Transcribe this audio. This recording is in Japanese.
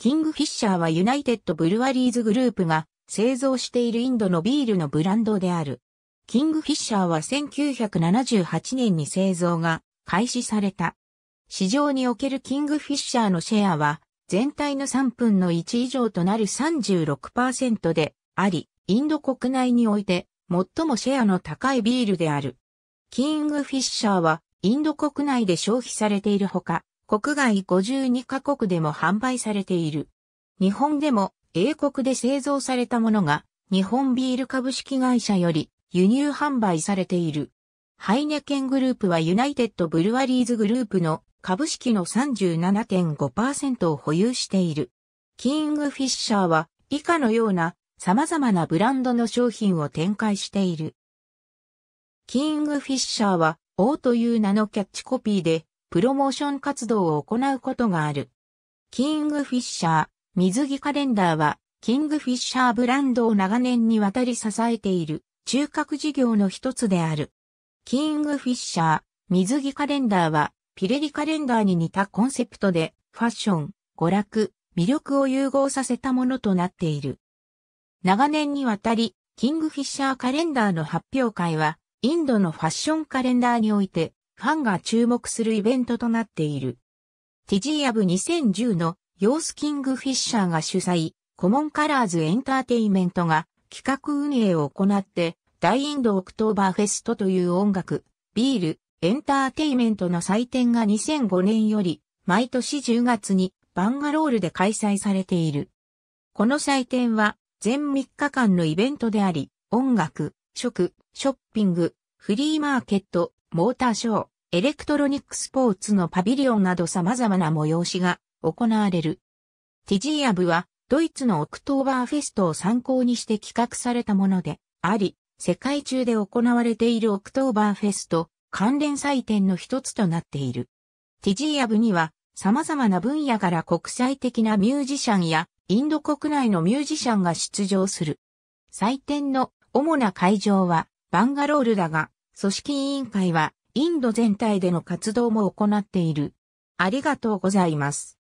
キングフィッシャーはユナイテッドブルワリーズグループが製造しているインドのビールのブランドである。キングフィッシャーは1978年に製造が開始された。市場におけるキングフィッシャーのシェアは全体の3分の1以上となる36%であり、インド国内において最もシェアの高いビールである。キングフィッシャーはインド国内で消費されているほか、国外52カ国でも販売されている。日本でも英国で製造されたものが日本ビール株式会社より輸入販売されている。ハイネケングループはユナイテッドブルワリーズグループの株式の37.5%を保有している。キングフィッシャーは以下のような様々なブランドの商品を展開している。キングフィッシャーは王という名のキャッチコピーでプロモーション活動を行うことがある。キングフィッシャー、水着カレンダーは、キングフィッシャーブランドを長年にわたり支えている、中核事業の一つである。キングフィッシャー、水着カレンダーは、ピレリカレンダーに似たコンセプトで、ファッション、娯楽、魅力を融合させたものとなっている。長年にわたり、キングフィッシャーカレンダーの発表会は、インドのファッションカレンダーにおいて、ファンが注目するイベントとなっている。ティジーアブ2010のヨースキングフィッシャーが主催、コモンカラーズエンターテイメントが企画運営を行って、大インドオクトーバーフェストという音楽、ビール、エンターテイメントの祭典が2005年より、毎年10月にバンガロールで開催されている。この祭典は全3日間のイベントであり、音楽、食、ショッピング、フリーマーケット、モーターショー、エレクトロニックスポーツのパビリオンなど様々な催しが行われる。ティジーアブはドイツのオクトーバーフェストを参考にして企画されたものであり、世界中で行われているオクトーバーフェスト関連祭典の一つとなっている。ティジーアブには様々な分野から国際的なミュージシャンやインド国内のミュージシャンが出場する。祭典の主な会場はバンガロールだが、組織委員会はインド全体での活動も行っている。ありがとうございます。